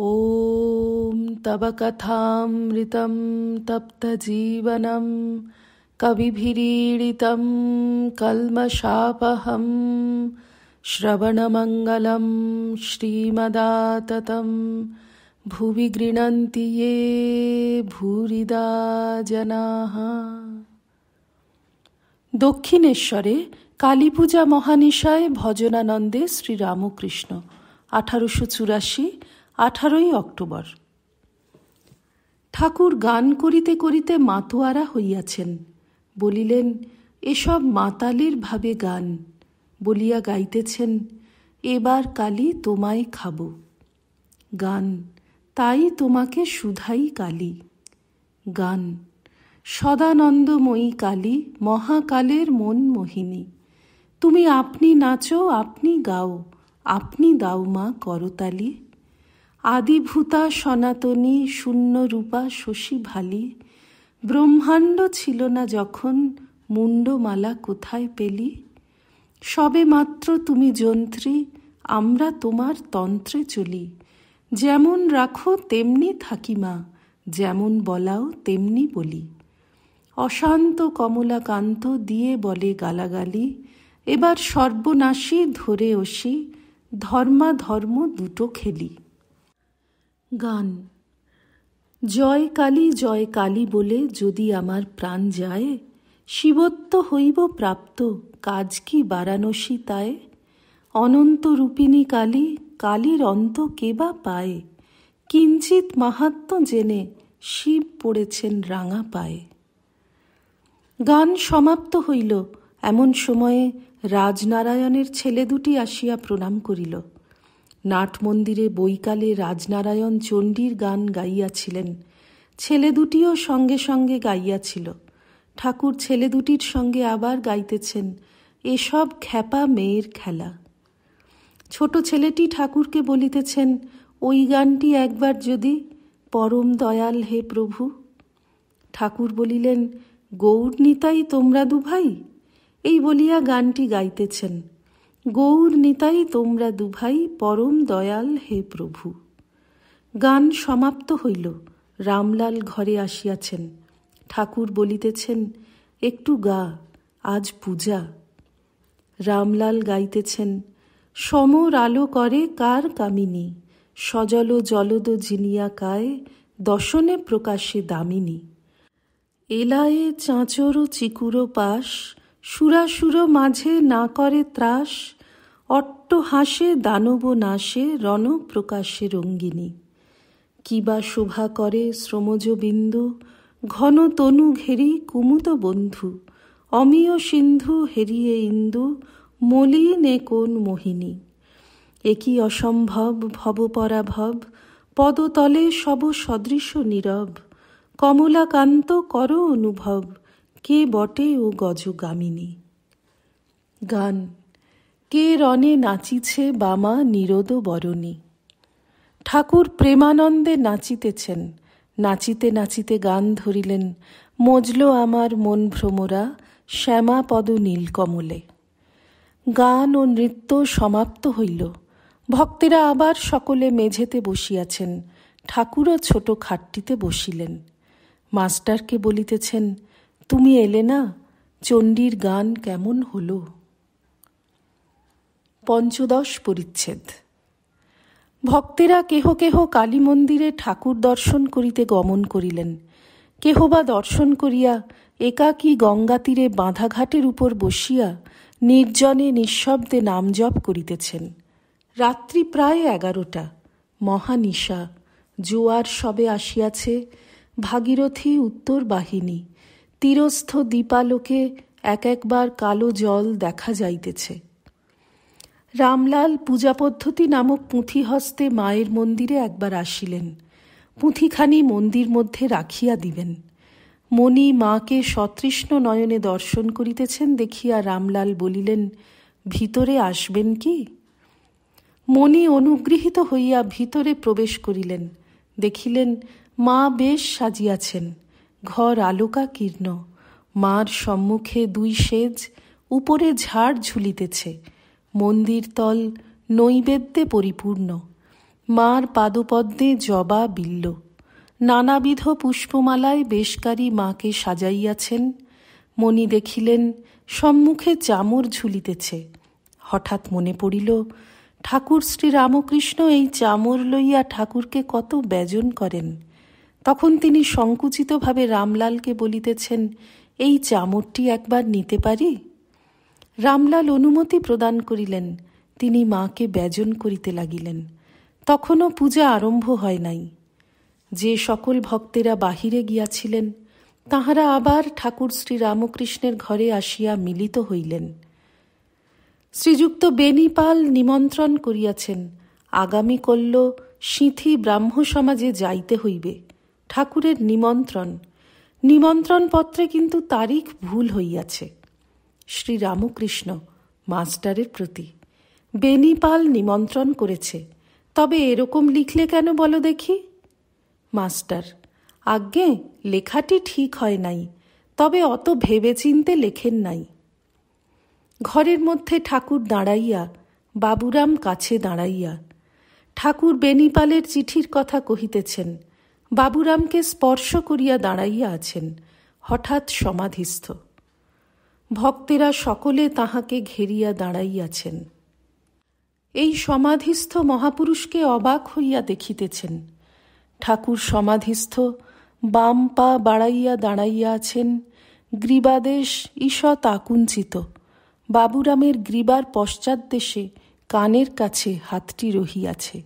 ॐ तव कथामृतं तप्तजीवनं कविभिरीडितं कल्मषापहं श्रवणमङ्गलं श्रीमदाततं भुवि गृणन्ति ये भूरिदा जनाः দক্ষিণেশ্বরে কালীপূজা মহানিশায় ভজনানন্দে শ্রীরামকৃষ্ণ আঠারোশো চুরাশি আঠারোই অক্টোবর ঠাকুর গান করিতে করিতে মাতোয়ারা হইয়াছেন বলিলেন এসব মাতালির ভাবে গান বলিয়া গাইতেছেন এবার কালি তোমায় খাব গান তাই তোমাকে সুধাই কালী গান সদানন্দময়ী কালী মহাকালের মন মোহিনী তুমি আপনি নাচো আপনি গাও আপনি দাও মা করতালি আদিভূতা সনাতনী শূন্যরূপা ভালি ব্রহ্মাণ্ড ছিল না যখন মুন্ডমালা কোথায় পেলি সবে মাত্র তুমি যন্ত্রী আমরা তোমার তন্ত্রে চলি যেমন রাখো তেমনি থাকি মা যেমন বলাও তেমনি বলি অশান্ত কমলাকান্ত দিয়ে বলে গালাগালি এবার সর্বনাশী ধরে ওসি ধর্মাধর্ম দুটো খেলি গান জয় কালী জয় কালী বলে যদি আমার প্রাণ যায় শিবত্ব হইব প্রাপ্ত কাজ কি বারাণসী তায় অনন্ত রূপিণী কালী কালীর অন্ত কে বা পায় কিঞ্চিত মাহাত্ম জেনে শিব পড়েছেন রাঙা পায়ে গান সমাপ্ত হইল এমন সময়ে রাজনারায়ণের ছেলে দুটি আসিয়া প্রণাম করিল নাটমন্দিরে বৈকালে রাজনারায়ণ চণ্ডীর গান গাইয়াছিলেন ছেলে দুটিও সঙ্গে সঙ্গে গাইয়াছিল ঠাকুর ছেলে দুটির সঙ্গে আবার গাইতেছেন এসব খ্যাপা মেয়ের খেলা ছোট ছেলেটি ঠাকুরকে বলিতেছেন ওই গানটি একবার যদি পরম দয়াল হে প্রভু ঠাকুর বলিলেন গৌর নিতাই তোমরা দুভাই এই বলিয়া গানটি গাইতেছেন গৌর নিতাই তোমরা দুভাই পরম দয়াল হে প্রভু গান সমাপ্ত হইল রামলাল ঘরে আসিয়াছেন ঠাকুর বলিতেছেন একটু গা আজ পূজা রামলাল গাইতেছেন সমর আলো করে কার কামিনী সজল জলদ জিনিয়া কায় দশনে প্রকাশে দামিনী এলায়ে চাঁচর চিকুরো পাশ সুরাসুর মাঝে না করে ত্রাস অট্ট হাসে দানব নাশে রণ প্রকাশে রঙ্গিনী কিবা শোভা করে শ্রমজ বিন্দু ঘন তনু ঘেরি কুমুত বন্ধু অমীয় সিন্ধু হেরিয়ে ইন্দু মলিন এ কোন মোহিনী একই অসম্ভব ভবপরাভব পদতলে সব সদৃশ নীরব কমলাকান্ত কর অনুভব কে বটে ও গজগামিনী গান কে রণে নাচিছে বামা নিরোদ বরণী ঠাকুর প্রেমানন্দে নাচিতেছেন নাচিতে নাচিতে গান ধরিলেন মজল আমার মন ভ্রমরা শ্যামাপদ নীলকমলে গান ও নৃত্য সমাপ্ত হইল ভক্তেরা আবার সকলে মেঝেতে বসিয়াছেন ঠাকুরও ছোট খাটটিতে বসিলেন মাস্টারকে বলিতেছেন তুমি এলে না চণ্ডীর গান কেমন হলো পঞ্চদশ পরিচ্ছেদ ভক্তেরা কেহ কেহ কালী মন্দিরে ঠাকুর দর্শন করিতে গমন করিলেন কেহ বা দর্শন করিয়া একাকী গঙ্গা তীরে বাঁধাঘাটের উপর বসিয়া নির্জনে নিঃশব্দে নাম জপ করিতেছেন রাত্রি প্রায় এগারোটা মহানিশা জোয়ার সবে আসিয়াছে ভাগীরথী উত্তর বাহিনী তীরস্থ দীপালোকে এক একবার কালো জল দেখা যাইতেছে রামলাল পূজা পদ্ধতি নামক পুঁথি হস্তে মায়ের মন্দিরে একবার আসিলেন পুঁথিখানি মন্দির মধ্যে রাখিয়া দিবেন মণি মাকে সতৃষ্ণ নয়নে দর্শন করিতেছেন দেখিয়া রামলাল বলিলেন ভিতরে আসবেন কি মণি অনুগৃহীত হইয়া ভিতরে প্রবেশ করিলেন দেখিলেন মা বেশ সাজিয়াছেন ঘর আলোকাকীর্ণ মার সম্মুখে দুই সেজ উপরে ঝাড় ঝুলিতেছে মন্দির তল নৈবেদ্যে পরিপূর্ণ মার পাদপদ্মে জবা বিল্ল নানাবিধ পুষ্পমালায় বেশকারী মাকে সাজাইয়াছেন মণি দেখিলেন সম্মুখে চামর ঝুলিতেছে হঠাৎ মনে পড়িল ঠাকুর শ্রী রামকৃষ্ণ এই চামর লইয়া ঠাকুরকে কত ব্যজন করেন তখন তিনি সংকুচিতভাবে রামলালকে বলিতেছেন এই চামড়টি একবার নিতে পারি রামলাল অনুমতি প্রদান করিলেন তিনি মাকে ব্যজন করিতে লাগিলেন তখনও পূজা আরম্ভ হয় নাই যে সকল ভক্তেরা বাহিরে গিয়াছিলেন তাহারা আবার ঠাকুর শ্রী রামকৃষ্ণের ঘরে আসিয়া মিলিত হইলেন শ্রীযুক্ত বেনিপাল নিমন্ত্রণ করিয়াছেন আগামী কল্য সিঁথি ব্রাহ্ম সমাজে যাইতে হইবে ঠাকুরের নিমন্ত্রণ নিমন্ত্রণ পত্রে কিন্তু তারিখ ভুল হইয়াছে শ্রী রামকৃষ্ণ মাস্টারের প্রতি বেনিপাল নিমন্ত্রণ করেছে তবে এরকম লিখলে কেন বলো দেখি মাস্টার আজ্ঞে লেখাটি ঠিক হয় নাই তবে অত ভেবেচিন্তে লেখেন নাই ঘরের মধ্যে ঠাকুর দাঁড়াইয়া বাবুরাম কাছে দাঁড়াইয়া ঠাকুর বেনিপালের চিঠির কথা কহিতেছেন বাবুরামকে স্পর্শ করিয়া দাঁড়াইয়া আছেন হঠাৎ সমাধিস্থ ভক্তেরা সকলে তাহাকে ঘেরিয়া দাঁড়াইয়াছেন এই সমাধিস্থ মহাপুরুষকে অবাক হইয়া দেখিতেছেন ঠাকুর সমাধিস্থ বাম পা বাড়াইয়া দাঁড়াইয়া আছেন গ্রীবাদেশ ঈষৎ আকুঞ্চিত বাবুরামের গ্রীবার পশ্চাৎদেশে কানের কাছে হাতটি রহিয়াছে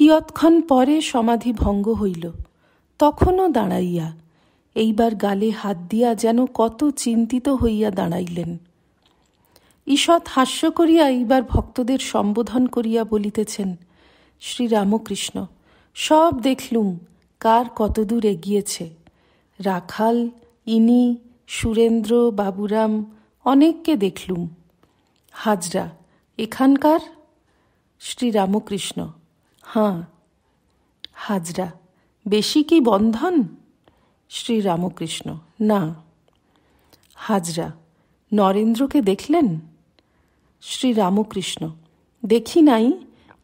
কিয়ৎক্ষণ পরে সমাধি ভঙ্গ হইল তখনও দাঁড়াইয়া এইবার গালে হাত দিয়া যেন কত চিন্তিত হইয়া দাঁড়াইলেন ঈষৎ হাস্য করিয়া এইবার ভক্তদের সম্বোধন করিয়া বলিতেছেন শ্রীরামকৃষ্ণ সব দেখলুম কার কতদূর এগিয়েছে রাখাল ইনি সুরেন্দ্র বাবুরাম অনেককে দেখলুম হাজরা এখানকার শ্রীরামকৃষ্ণ হাঁ হাজরা বেশি কি বন্ধন শ্রীরামকৃষ্ণ না হাজরা নরেন্দ্রকে দেখলেন শ্রীরামকৃষ্ণ দেখি নাই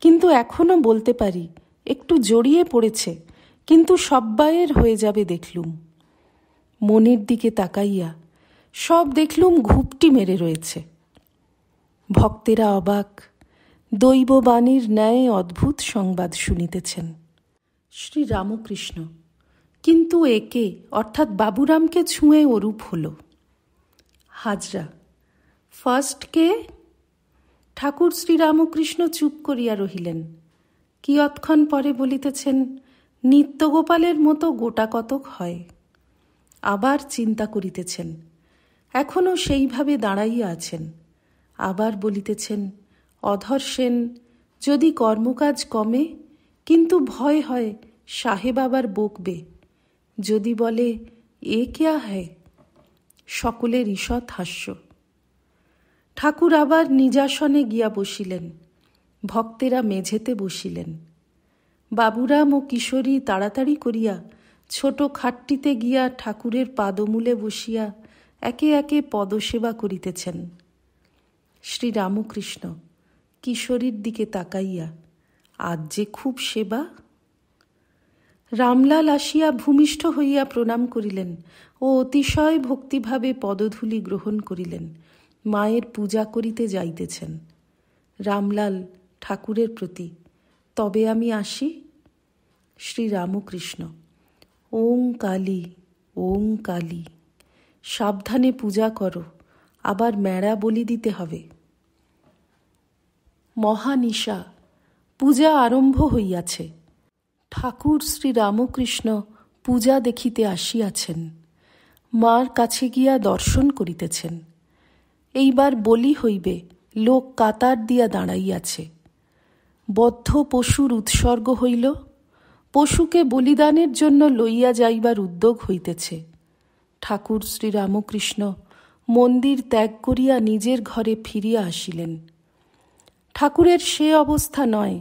কিন্তু এখনও বলতে পারি একটু জড়িয়ে পড়েছে কিন্তু সব্বায়ের হয়ে যাবে দেখলুম মনের দিকে তাকাইয়া সব দেখলুম ঘুপটি মেরে রয়েছে ভক্তেরা অবাক দৈববাণীর ন্যায় অদ্ভুত সংবাদ শুনিতেছেন শ্রী রামকৃষ্ণ কিন্তু একে অর্থাৎ বাবুরামকে ছুঁয়ে ওরূপ হল হাজরা ফার্স্ট কে ঠাকুর শ্রীরামকৃষ্ণ চুপ করিয়া রহিলেন কিয়ৎক্ষণ পরে বলিতেছেন নিত্যগোপালের মতো গোটা কতক হয় আবার চিন্তা করিতেছেন এখনও সেইভাবে দাঁড়াইয়া আছেন আবার বলিতেছেন অধর সেন যদি কর্মকাজ কমে কিন্তু ভয় হয় সাহেব আবার বকবে যদি বলে এ কেয়া হ্যায় সকলের ঈষৎ হাস্য ঠাকুর আবার নিজাসনে গিয়া বসিলেন ভক্তেরা মেঝেতে বসিলেন বাবুরাম ও কিশোরী তাড়াতাড়ি করিয়া ছোট খাটটিতে গিয়া ঠাকুরের পাদমূলে বসিয়া একে একে পদসেবা করিতেছেন শ্রীরামকৃষ্ণ কিশোরীর দিকে তাকাইয়া আজ যে খুব সেবা রামলাল আসিয়া ভূমিষ্ঠ হইয়া প্রণাম করিলেন ও অতিশয় ভক্তিভাবে পদধূলি গ্রহণ করিলেন মায়ের পূজা করিতে যাইতেছেন রামলাল ঠাকুরের প্রতি তবে আমি আসি শ্রী রামকৃষ্ণ ওং কালী ওং কালী সাবধানে পূজা করো আবার মেড়া বলি দিতে হবে মহানিশা পূজা আরম্ভ হইয়াছে ঠাকুর শ্রী রামকৃষ্ণ পূজা দেখিতে আসিয়াছেন মার কাছে গিয়া দর্শন করিতেছেন এইবার বলি হইবে লোক কাতার দিয়া দাঁড়াইয়াছে বদ্ধ পশুর উৎসর্গ হইল পশুকে বলিদানের জন্য লইয়া যাইবার উদ্যোগ হইতেছে ঠাকুর শ্রীরামকৃষ্ণ মন্দির ত্যাগ করিয়া নিজের ঘরে ফিরিয়া আসিলেন ঠাকুরের সে অবস্থা নয়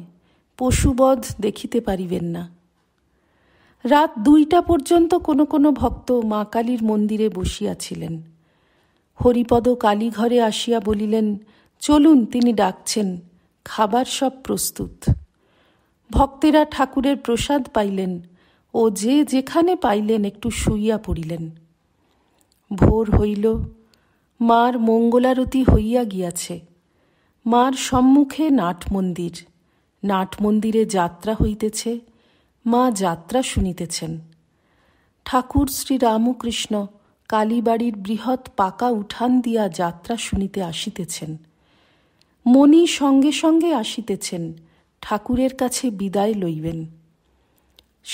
পশুবধ দেখিতে পারিবেন না রাত দুইটা পর্যন্ত কোনো কোনো ভক্ত মা কালীর মন্দিরে বসিয়াছিলেন হরিপদ কালীঘরে আসিয়া বলিলেন চলুন তিনি ডাকছেন খাবার সব প্রস্তুত ভক্তেরা ঠাকুরের প্রসাদ পাইলেন ও যে যেখানে পাইলেন একটু শুইয়া পড়িলেন ভোর হইল মার মঙ্গলারতি হইয়া গিয়াছে মার সম্মুখে নাটমন্দির নাটমন্দিরে যাত্রা হইতেছে মা যাত্রা শুনিতেছেন ঠাকুর শ্রী রামকৃষ্ণ কালীবাড়ির বৃহৎ পাকা উঠান দিয়া যাত্রা শুনিতে আসিতেছেন মণি সঙ্গে সঙ্গে আসিতেছেন ঠাকুরের কাছে বিদায় লইবেন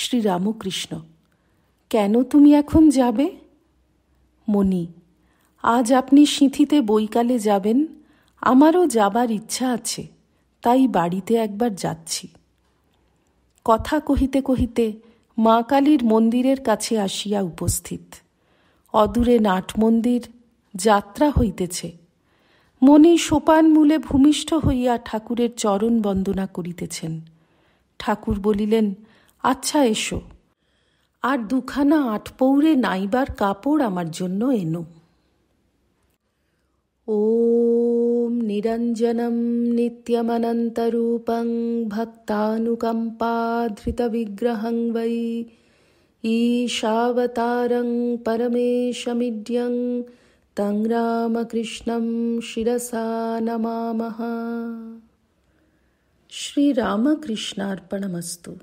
শ্রীরামকৃষ্ণ কেন তুমি এখন যাবে মণি আজ আপনি সিঁথিতে বৈকালে যাবেন আমারও যাবার ইচ্ছা আছে তাই বাড়িতে একবার যাচ্ছি কথা কহিতে কহিতে মা কালীর মন্দিরের কাছে আসিয়া উপস্থিত অদূরে নাট মন্দির যাত্রা হইতেছে মনি সোপান মূলে ভূমিষ্ঠ হইয়া ঠাকুরের চরণ বন্দনা করিতেছেন ঠাকুর বলিলেন আচ্ছা এসো আর দুখানা আটপৌরে নাইবার কাপড় আমার জন্য এনো ॐ निरञ्जनं नित्यमनन्तरूपं भक्तानुकम्पाधृतविग्रहं वै ईशावतारं परमेशमिड्यं तं रामकृष्णं शिरसा नमामः श्रीरामकृष्णार्पणमस्तु